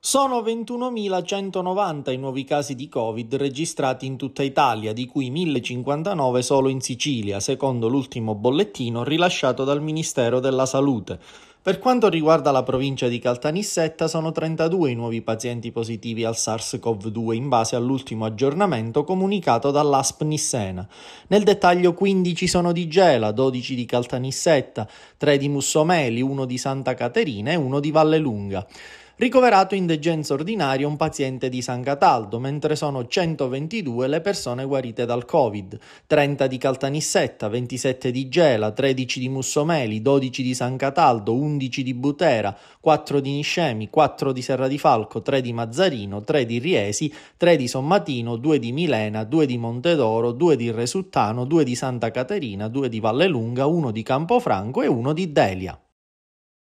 Sono 21.190 i nuovi casi di Covid registrati in tutta Italia, di cui 1.059 solo in Sicilia, secondo l'ultimo bollettino rilasciato dal Ministero della Salute. Per quanto riguarda la provincia di Caltanissetta, sono 32 i nuovi pazienti positivi al SARS-CoV-2 in base all'ultimo aggiornamento comunicato dall'ASP Nissena. Nel dettaglio 15 sono di Gela, 12 di Caltanissetta, 3 di Mussomeli, 1 di Santa Caterina e 1 di Vallelunga ricoverato in degenza ordinaria un paziente di San Cataldo, mentre sono 122 le persone guarite dal Covid, 30 di Caltanissetta, 27 di Gela, 13 di Mussomeli, 12 di San Cataldo, 11 di Butera, 4 di Niscemi, 4 di Serra di Falco, 3 di Mazzarino, 3 di Riesi, 3 di Sommatino, 2 di Milena, 2 di Montedoro, 2 di Resuttano, 2 di Santa Caterina, 2 di Vallelunga, 1 di Campofranco e 1 di Delia.